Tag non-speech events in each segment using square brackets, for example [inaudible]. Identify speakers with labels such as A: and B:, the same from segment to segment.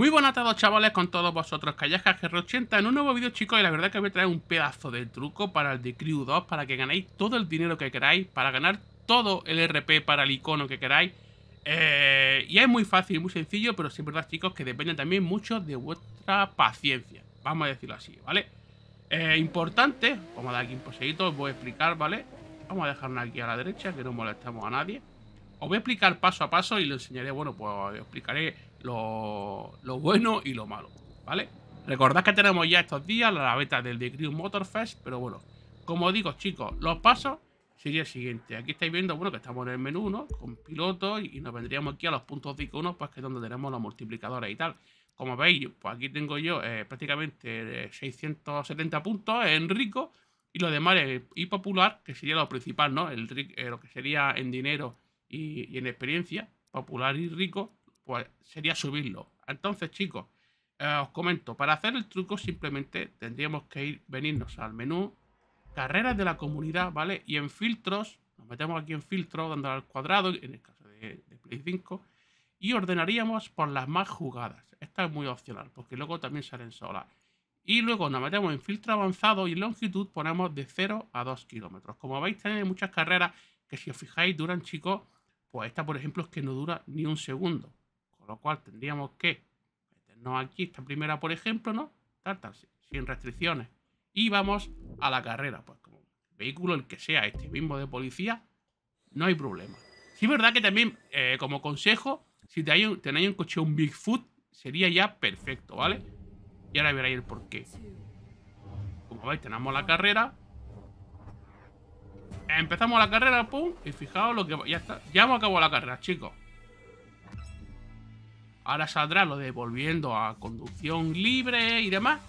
A: Muy buenas tardes chavales con todos vosotros, Callaja 80 en un nuevo vídeo chicos y la verdad que voy a traer un pedazo de truco para el de Crew 2 para que ganéis todo el dinero que queráis, para ganar todo el RP para el icono que queráis eh, y es muy fácil, y muy sencillo, pero sí es verdad chicos que depende también mucho de vuestra paciencia, vamos a decirlo así, ¿vale? Eh, importante, vamos a dar aquí un os voy a explicar, ¿vale? Vamos a dejar una aquí a la derecha que no molestamos a nadie os voy a explicar paso a paso y lo enseñaré, bueno, pues os explicaré lo, bueno y lo malo, ¿vale? Recordad que tenemos ya estos días la beta del The Crew Motor Fest, pero bueno, como digo, chicos, los pasos serían el siguiente. Aquí estáis viendo, bueno, que estamos en el menú, ¿no? Con piloto y nos vendríamos aquí a los puntos de iconos, pues que es donde tenemos los multiplicadores y tal. Como veis, pues aquí tengo yo eh, prácticamente 670 eh, puntos en rico y lo demás y popular, que sería lo principal, ¿no? El, eh, lo que sería en dinero y, en experiencia popular y rico, pues sería subirlo. Entonces, chicos, eh, os comento, para hacer el truco simplemente tendríamos que ir, venirnos al menú, carreras de la comunidad, ¿vale? Y en filtros, nos metemos aquí en filtro dando al cuadrado, en el caso de, de Play 5, y ordenaríamos por las más jugadas. Esta es muy opcional, porque luego también salen solas. Y luego nos metemos en filtro avanzado y en longitud ponemos de 0 a 2 kilómetros. Como veis, tenéis muchas carreras que si os fijáis duran, chicos, pues esta, por ejemplo, es que no dura ni un segundo. Con lo cual tendríamos que meternos aquí, esta primera, por ejemplo, ¿no? Tal, tal, sin restricciones. Y vamos a la carrera. Pues como vehículo, el que sea, este mismo de policía, no hay problema. Sí es verdad que también, eh, como consejo, si tenéis, tenéis un coche, un Bigfoot, sería ya perfecto, ¿vale? Y ahora veréis el porqué. Como veis, tenemos la carrera. Empezamos la carrera, pum, y fijaos lo que... Ya está, ya hemos acabado la carrera, chicos. Ahora saldrá lo de volviendo a conducción libre y demás.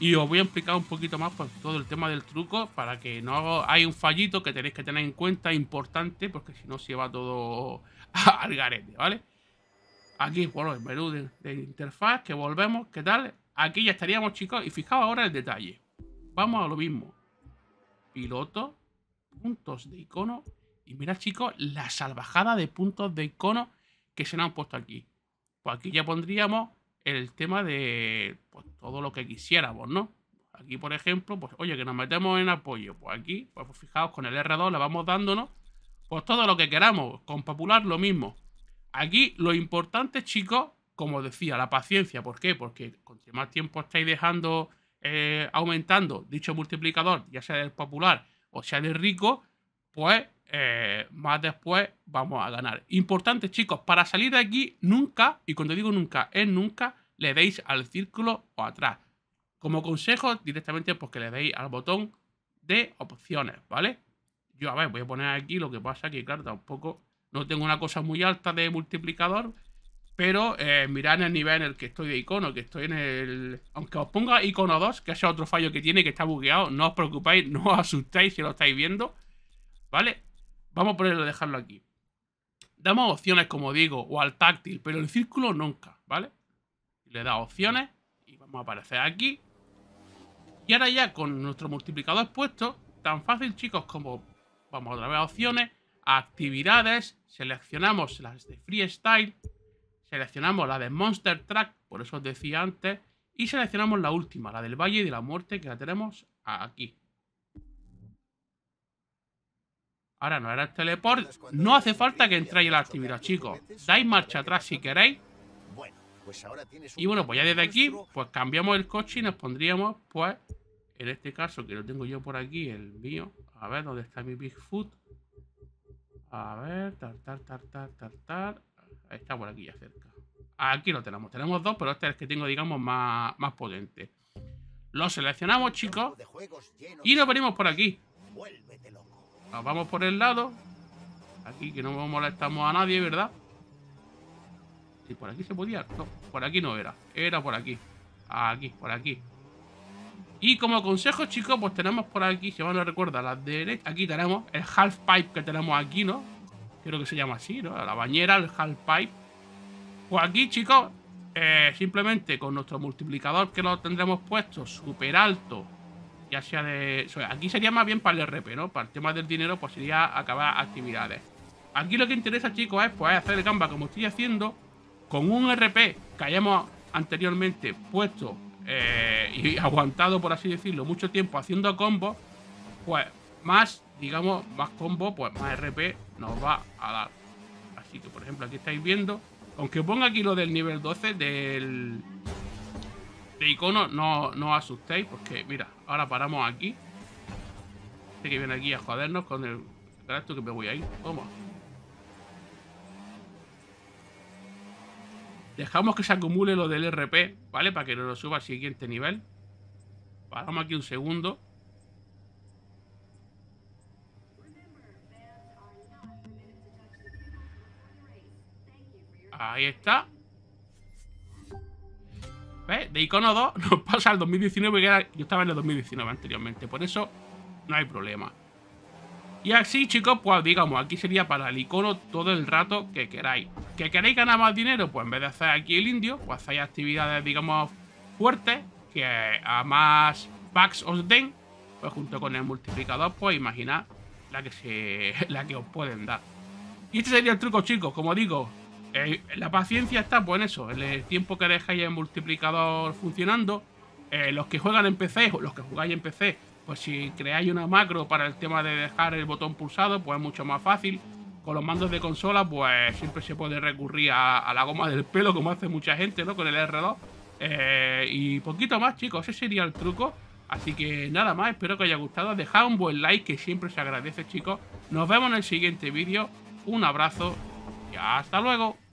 A: Y os voy a explicar un poquito más por pues, todo el tema del truco para que no hay un fallito que tenéis que tener en cuenta importante porque si no se va todo [laughs] al garete, ¿vale? Aquí, bueno, el menú de, de, interfaz, que volvemos, ¿qué tal? Aquí ya estaríamos, chicos, y fijaos ahora el detalle. Vamos a lo mismo. Piloto, puntos de icono. Y mirad, chicos, la salvajada de puntos de icono que se nos han puesto aquí. Pues aquí ya pondríamos el tema de pues, todo lo que quisiéramos, ¿no? Aquí, por ejemplo, pues oye, que nos metemos en apoyo. Pues aquí, pues, pues fijaos, con el R2 le vamos dándonos pues todo lo que queramos. Con popular lo mismo. Aquí lo importante, chicos, como decía, la paciencia. ¿Por qué? Porque con más tiempo estáis dejando eh, aumentando dicho multiplicador, ya sea el popular, o sea de rico, pues eh, más después vamos a ganar. Importante, chicos, para salir de aquí, nunca, y cuando digo nunca, es nunca, le deis al círculo o atrás. Como consejo, directamente, pues que le deis al botón de opciones, ¿vale? Yo, a ver, voy a poner aquí lo que pasa que, claro, tampoco no tengo una cosa muy alta de multiplicador, pero eh, mirad en el nivel en el que estoy de icono, que estoy en el... Aunque os ponga icono 2, que sea otro fallo que tiene, que está bugueado, no os preocupéis, [laughs] no os asustéis si lo estáis viendo. ¿Vale? Vamos a ponerlo, dejarlo aquí. Damos opciones, como digo, o al táctil, pero el círculo nunca, ¿vale? Le da opciones y vamos a aparecer aquí. Y ahora ya con nuestro multiplicador puesto, tan fácil chicos como vamos otra vez a opciones, actividades, seleccionamos las de freestyle, Seleccionamos la de Monster Track, por eso os decía antes. Y seleccionamos la última, la del Valle de la Muerte, que la tenemos aquí. Ahora no era el teleport. No hace falta que entréis en la actividad, chicos. Dais marcha atrás si queréis. Pues y bueno, pues ya desde aquí, pues cambiamos el coche y nos pondríamos, pues, en este caso, que lo tengo yo por aquí, el mío. A ver, ¿dónde está mi Bigfoot? A ver, tar, tar, tar, tar, tar, tar. Está por aquí ya cerca. Aquí lo tenemos. Tenemos dos, pero este es el que tengo, digamos, más, más potente. Lo seleccionamos, chicos. Y nos venimos por aquí. Nos vamos por el lado. Aquí que no molestamos a nadie, ¿verdad? y por aquí se podía. No, por aquí no era. Era por aquí. Aquí, por aquí. Y como consejo, chicos, pues tenemos por aquí, si van no recuerda, las la Aquí tenemos el half pipe que tenemos aquí, ¿no? creo que se llama así, ¿no? La bañera, el pipe. Pues aquí, chicos, eh, simplemente con nuestro multiplicador que lo tendremos puesto súper alto, ya sea de... aquí sería más bien para el RP, ¿no? Para el tema del dinero, pues sería acabar actividades. Aquí lo que interesa, chicos, es pues, hacer el gamba como estoy haciendo, con un RP que hayamos anteriormente puesto eh, y [laughs] aguantado, por así decirlo, mucho tiempo haciendo combos, pues más digamos, más combo, pues más RP nos va a dar. Así que, por ejemplo, aquí estáis viendo. Aunque ponga aquí lo del nivel 12 del... De icono, no, os asustéis, porque mira, ahora paramos aquí. Este que viene aquí a jodernos con el... esto que me voy a ir. Vamos Dejamos que se acumule lo del RP, ¿vale? Para que no lo suba al siguiente nivel. Paramos aquí un segundo. Ahí está. ¿Ves? De icono 2 [laughs] nos pasa al 2019 yo estaba en el 2019 anteriormente. Por eso no hay problema. Y así, chicos, pues digamos, aquí sería para el icono todo el rato que queráis. ¿Que queréis ganar más dinero? Pues en vez de hacer aquí el indio, pues hacéis actividades, digamos, fuertes, que a más packs os den, pues junto con el multiplicador, pues imaginad la que, se, [laughs] la que os pueden dar. Y este sería el truco, chicos. Como digo, eh, la paciencia está pues en eso, el tiempo que dejáis el multiplicador funcionando. Eh, los que juegan en PC, o los que jugáis en PC, pues si creáis una macro para el tema de dejar el botón pulsado, pues es mucho más fácil. Con los mandos de consola, pues siempre se puede recurrir a, la goma del pelo, como hace mucha gente, ¿no? Con el R2. Eh, y poquito más, chicos, ese sería el truco. Así que nada más, espero que os haya gustado. Dejad un buen like, que siempre se agradece, chicos. Nos vemos en el siguiente vídeo. Un abrazo y hasta luego.